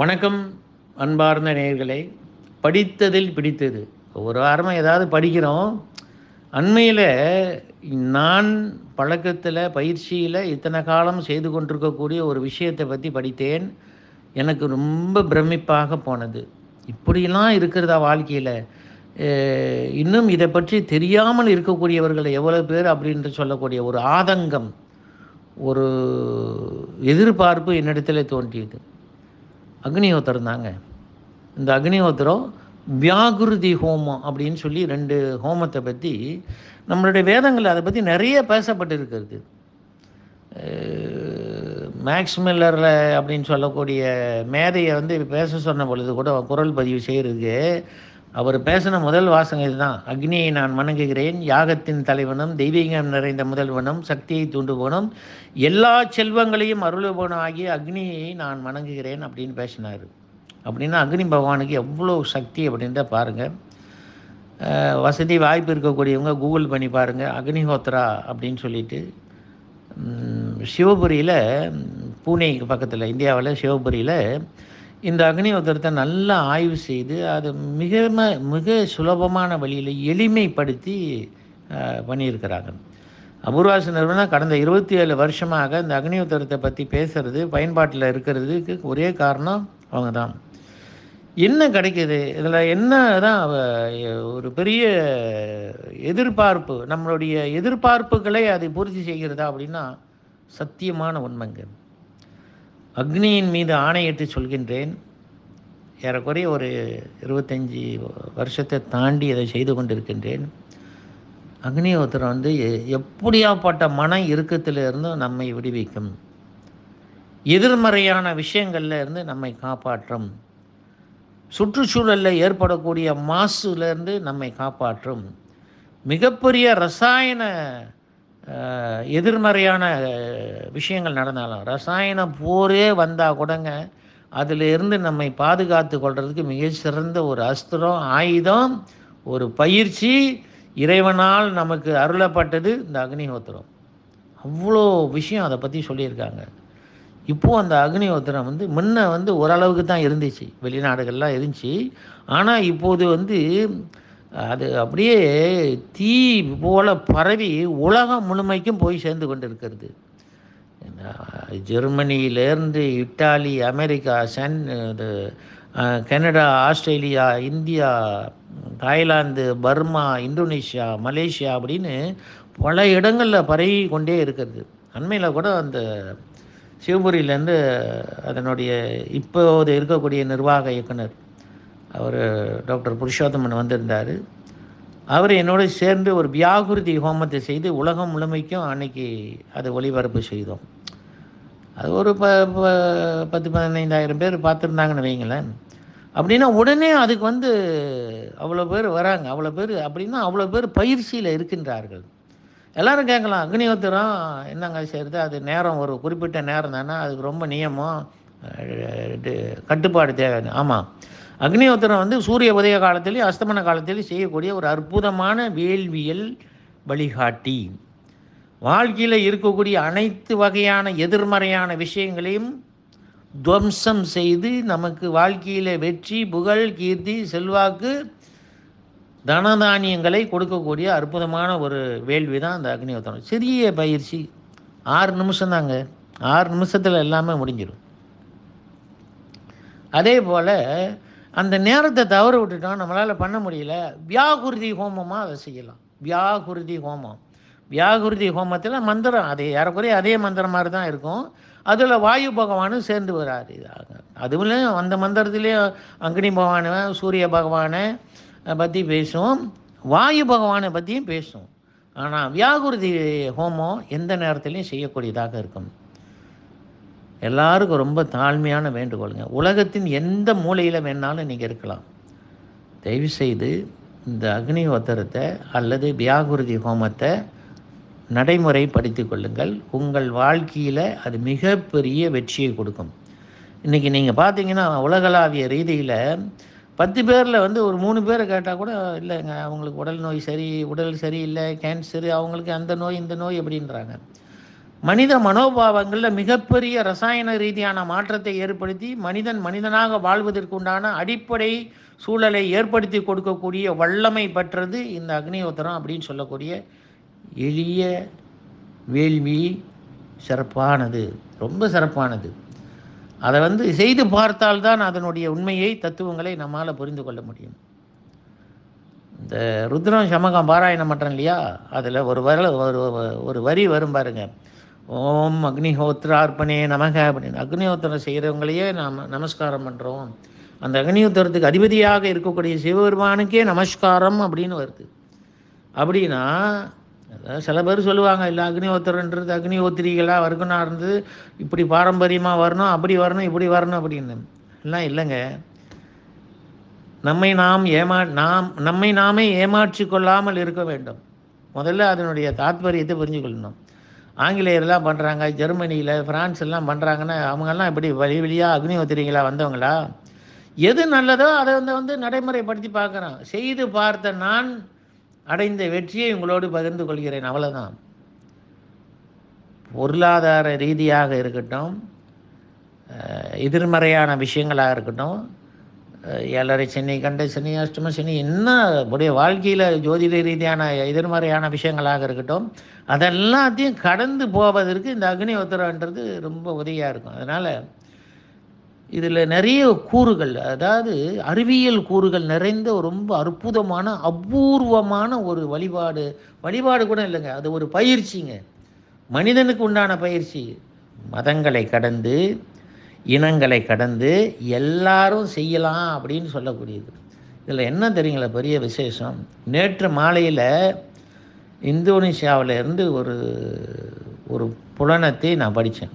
வணக்கம் அன்பார்ந்த நேர்களை படித்ததில் பிடித்தது ஒரு வாரமாக ஏதாவது படிக்கிறோம் அண்மையில் நான் பழக்கத்தில் பயிற்சியில் இத்தனை காலம் செய்து கொண்டிருக்கக்கூடிய ஒரு விஷயத்தை பற்றி படித்தேன் எனக்கு ரொம்ப பிரமிப்பாக போனது இப்படிலாம் இருக்கிறதா வாழ்க்கையில் இன்னும் இதை பற்றி தெரியாமல் இருக்கக்கூடியவர்கள் எவ்வளோ பேர் அப்படின்னு சொல்லக்கூடிய ஒரு ஆதங்கம் ஒரு எதிர்பார்ப்பு என்னிடத்தில் தோன்றியது அக்னிஹோத்திரம் தாங்க இந்த அக்னிஹோத்திரம் வியாகுருதி ஹோமம் அப்படின்னு சொல்லி ரெண்டு ஹோமத்தை பற்றி நம்மளுடைய வேதங்கள் அதை பற்றி நிறைய பேசப்பட்டு இருக்கிறது மேக்ஸ் மில்லரில் அப்படின்னு சொல்லக்கூடிய மேதையை வந்து பேச சொன்ன பொழுது கூட குரல் பதிவு செய்கிறதுக்கு அவர் பேசின முதல் வாசகம் இதுதான் அக்னியை நான் வணங்குகிறேன் யாகத்தின் தலைவனும் தெய்வீகம் நிறைந்த முதல்வனும் சக்தியை தூண்டுபவனும் எல்லா செல்வங்களையும் அருளுபவனும் ஆகிய அக்னியை நான் வணங்குகிறேன் அப்படின்னு பேசினார் அப்படின்னா அக்னி பகவானுக்கு எவ்வளோ சக்தி அப்படின்றத பாருங்கள் வசதி வாய்ப்பு இருக்கக்கூடியவங்க கூகுள் பண்ணி பாருங்கள் அக்னிஹோத்ரா அப்படின்னு சொல்லிட்டு சிவபுரியில் பூனேக்கு பக்கத்தில் இந்தியாவில் சிவபுரியில் இந்த அக்னிஹோத்திரத்தை நல்லா ஆய்வு செய்து அதை மிக மிக சுலபமான வழியில் எளிமைப்படுத்தி பண்ணியிருக்கிறாங்க அபூர்வாசி நிறுவனம் கடந்த இருபத்தி ஏழு வருஷமாக இந்த அக்னிஹோத்திரத்தை பற்றி பேசுறது பயன்பாட்டில் இருக்கிறதுக்கு ஒரே காரணம் அவங்க தான் என்ன கிடைக்கிது இதில் என்ன தான் ஒரு பெரிய எதிர்பார்ப்பு நம்மளுடைய எதிர்பார்ப்புகளை அதை பூர்த்தி செய்கிறதா அப்படின்னா சத்தியமான உண்மைங்க அக்னியின் மீது ஆணையிட்டு சொல்கின்றேன் ஏறக்குறைய ஒரு இருபத்தஞ்சி வருஷத்தை தாண்டி அதை செய்து கொண்டிருக்கின்றேன் அக்னிஹோத்திரம் வந்து எப்படியாப்பட்ட மன இருந்தும் நம்மை விடுவிக்கும் எதிர்மறையான விஷயங்களில் இருந்து நம்மை காப்பாற்றும் சுற்றுச்சூழலில் ஏற்படக்கூடிய மாசுலேருந்து நம்மை காப்பாற்றும் மிகப்பெரிய ரசாயன எதிர்மறையான விஷயங்கள் நடந்தாலும் ரசாயன போரே வந்தால் கூடங்க அதிலிருந்து நம்மை பாதுகாத்து மிக மிகச்சிறந்த ஒரு அஸ்திரம் ஆயுதம் ஒரு பயிற்சி இறைவனால் நமக்கு அருளப்பட்டது இந்த அக்னிஹோத்திரம் அவ்வளோ விஷயம் அதை பற்றி சொல்லியிருக்காங்க இப்போது அந்த அக்னிஹோத்திரம் வந்து முன்ன வந்து ஓரளவுக்கு தான் இருந்துச்சு வெளிநாடுகள்லாம் இருந்துச்சு ஆனால் இப்போது வந்து அது அப்படியே தீ போல பரவி உலகம் முழுமைக்கும் போய் சேர்ந்து கொண்டு இருக்கிறது ஜெர்மனியிலேருந்து இட்டாலி அமெரிக்கா சென் இது Canada Australia India Thailand Burma Indonesia Malaysia அப்படின்னு பல இடங்களில் பரவி கொண்டே இருக்கிறது அண்மையில் கூட அந்த சிவபுரியிலேருந்து அதனுடைய இப்போது இருக்கக்கூடிய நிர்வாக இயக்குனர் அவர் டாக்டர் புருஷோத்தமன் வந்திருந்தார் அவர் என்னோடு சேர்ந்து ஒரு வியாகுருதி ஹோமத்தை செய்து உலகம் முழுமைக்கும் அன்னைக்கு அதை ஒளிபரப்பு செய்தோம் அது ஒரு ப பத்து பதினைந்தாயிரம் பேர் பார்த்துருந்தாங்கன்னு வைங்களேன் அப்படின்னா உடனே அதுக்கு வந்து அவ்வளோ பேர் வராங்க அவ்வளோ பேர் அப்படின்னா அவ்வளோ பேர் பயிற்சியில் இருக்கின்றார்கள் எல்லோரும் கேட்கலாம் அக்னிஹோத்திரம் என்னங்க செய்கிறது அது நேரம் ஒரு குறிப்பிட்ட நேரம் தானே அதுக்கு ரொம்ப நியமம் கட்டுப்பாடு தேவை ஆமாம் அக்னிஹோத்திரம் வந்து சூரிய உதய காலத்திலேயும் அஸ்தமன காலத்திலேயும் செய்யக்கூடிய ஒரு அற்புதமான வேள்வியல் வழிகாட்டி வாழ்க்கையில் இருக்கக்கூடிய அனைத்து வகையான எதிர்மறையான விஷயங்களையும் துவம்சம் செய்து நமக்கு வாழ்க்கையில் வெற்றி புகழ் கீர்த்தி செல்வாக்கு தனதானியங்களை கொடுக்கக்கூடிய அற்புதமான ஒரு வேள்வி தான் அந்த அக்னிஹோத்திரம் சிறிய பயிற்சி ஆறு நிமிஷம் தாங்க ஆறு நிமிஷத்தில் எல்லாமே முடிஞ்சிடும் அதே போல் அந்த நேரத்தை தவற விட்டுட்டோம் நம்மளால் பண்ண முடியல வியாகுருதி ஹோமமாக அதை செய்யலாம் வியாகுருதி ஹோமம் வியாகுருதி ஹோமத்தில் மந்திரம் அதே ஏறக்குறைய அதே மந்திரம் மாதிரி தான் இருக்கும் அதில் வாயு பகவானும் சேர்ந்து வராரு இதாக அதுவும் அந்த மந்திரத்துலேயும் அங்கினி பகவானை சூரிய பகவானை பற்றி பேசும் வாயு பகவானை பற்றியும் பேசும் ஆனால் வியாகுருதி ஹோமம் எந்த நேரத்துலையும் செய்யக்கூடியதாக இருக்கும் எல்லாருக்கும் ரொம்ப தாழ்மையான வேண்டுகோளுங்க உலகத்தின் எந்த மூலையில் வேணாலும் நீங்கள் இருக்கலாம் தயவுசெய்து இந்த அக்னிஹோத்திரத்தை அல்லது வியாகுருதி ஹோமத்தை நடைமுறைப்படுத்தி கொள்ளுங்கள் உங்கள் வாழ்க்கையில் அது மிகப்பெரிய வெற்றியை கொடுக்கும் இன்றைக்கி நீங்கள் பார்த்தீங்கன்னா உலகளாவிய ரீதியில் பத்து பேரில் வந்து ஒரு மூணு பேரை கேட்டால் கூட இல்லைங்க அவங்களுக்கு உடல் நோய் சரி உடல் சரியில்லை கேன்சரு அவங்களுக்கு அந்த நோய் இந்த நோய் அப்படின்றாங்க மனித மனோபாவங்களில் மிகப்பெரிய ரசாயன ரீதியான மாற்றத்தை ஏற்படுத்தி மனிதன் மனிதனாக வாழ்வதற்குண்டான அடிப்படை சூழலை ஏற்படுத்தி கொடுக்கக்கூடிய வல்லமை பெற்றது இந்த அக்னியோத்திரம் அப்படின்னு சொல்லக்கூடிய எளிய வேள்வி சிறப்பானது ரொம்ப சிறப்பானது அதை வந்து செய்து பார்த்தால்தான் அதனுடைய உண்மையை தத்துவங்களை நம்மால் புரிந்து கொள்ள முடியும் இந்த ருத்ரம் சமகம் பாராயணம் பண்ணுறோம் இல்லையா அதில் ஒரு வர ஒரு ஒரு வரி வரும் பாருங்கள் ஓம் அக்னிஹோத்ரார்ப்பணே நமக அப்படின்னு அக்னிஹோத்திரம் செய்கிறவங்களையே நாம் நமஸ்காரம் பண்ணுறோம் அந்த அக்னிஹோத்திரத்துக்கு அதிபதியாக இருக்கக்கூடிய சிவபெருமானுக்கே நமஸ்காரம் அப்படின்னு வருது அப்படின்னா சில பேர் சொல்லுவாங்க இல்லை அக்னிஹோத்திரன்றது அக்னிஹோத்திரிகளாக வருகணா இருந்து இப்படி பாரம்பரியமாக வரணும் அப்படி வரணும் இப்படி வரணும் அப்படின்னு எல்லாம் இல்லைங்க நம்மை நாம் ஏமா நாம் நம்மை நாமே ஏமாற்றி கொள்ளாமல் இருக்க வேண்டும் முதல்ல அதனுடைய தாத்பரியத்தை புரிஞ்சுக்கொள்ளணும் ஆங்கிலேயர்லாம் பண்ணுறாங்க ஜெர்மனியில் ஃப்ரான்ஸ்லாம் பண்ணுறாங்கன்னு பண்ணுறாங்கன்னா அவங்கெல்லாம் இப்படி வழி வழியாக அக்னிஹோத்திரிங்களா வந்தவங்களா எது நல்லதோ அதை வந்து வந்து நடைமுறைப்படுத்தி பார்க்குறோம் செய்து பார்த்த நான் அடைந்த வெற்றியை உங்களோடு பகிர்ந்து கொள்கிறேன் அவ்வளோதான் பொருளாதார ரீதியாக இருக்கட்டும் எதிர்மறையான விஷயங்களாக இருக்கட்டும் ஏழரை சனி கண்டை சனி அஷ்டம சனி என்ன உடைய வாழ்க்கையில் ஜோதிட ரீதியான எதிர்மறையான விஷயங்களாக இருக்கட்டும் அதெல்லாத்தையும் கடந்து போவதற்கு இந்த அக்னி உத்தரவுன்றது ரொம்ப உதவியாக இருக்கும் அதனால் இதில் நிறைய கூறுகள் அதாவது அறிவியல் கூறுகள் நிறைந்த ரொம்ப அற்புதமான அபூர்வமான ஒரு வழிபாடு வழிபாடு கூட இல்லைங்க அது ஒரு பயிற்சிங்க மனிதனுக்கு உண்டான பயிற்சி மதங்களை கடந்து இனங்களை கடந்து எல்லாரும் செய்யலாம் அப்படின்னு சொல்லக்கூடியது இதில் என்ன தெரியுங்களா பெரிய விசேஷம் நேற்று மாலையில் இந்தோனேஷியாவிலேருந்து ஒரு ஒரு புலனத்தை நான் படித்தேன்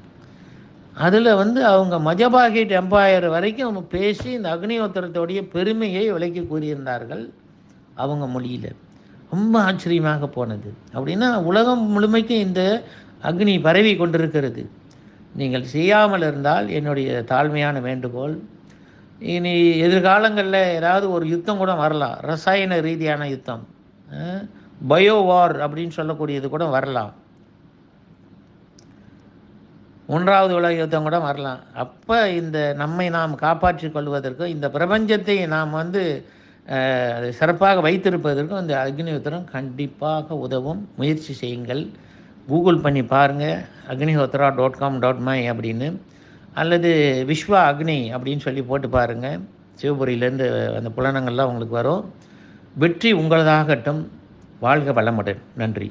அதில் வந்து அவங்க மஜபாகிட் எம்பையர் வரைக்கும் அவங்க பேசி இந்த அக்னிஹோத்திரத்தோடைய பெருமையை விளக்கி கூறியிருந்தார்கள் அவங்க மொழியில் ரொம்ப ஆச்சரியமாக போனது அப்படின்னா உலகம் முழுமைக்கும் இந்த அக்னி பரவி கொண்டிருக்கிறது நீங்கள் செய்யாமல் இருந்தால் என்னுடைய தாழ்மையான வேண்டுகோள் இனி எதிர்காலங்களில் ஏதாவது ஒரு யுத்தம் கூட வரலாம் ரசாயன ரீதியான யுத்தம் பயோ வார் அப்படின்னு சொல்லக்கூடியது கூட வரலாம் ஒன்றாவது உலக யுத்தம் கூட வரலாம் அப்போ இந்த நம்மை நாம் காப்பாற்றி கொள்வதற்கும் இந்த பிரபஞ்சத்தை நாம் வந்து சிறப்பாக வைத்திருப்பதற்கும் இந்த அக்னி யுத்திரம் கண்டிப்பாக உதவும் முயற்சி செய்யுங்கள் கூகுள் பண்ணி பாருங்கள் Agnihotra dot com dot my அப்படின்னு அல்லது விஸ்வா அக்னி அப்படின்னு சொல்லி போட்டு பாருங்கள் சிவபுரியிலேருந்து அந்த புலனங்கள்லாம் உங்களுக்கு வரும் வெற்றி உங்களதாகட்டும் வாழ்க வளமுடன் நன்றி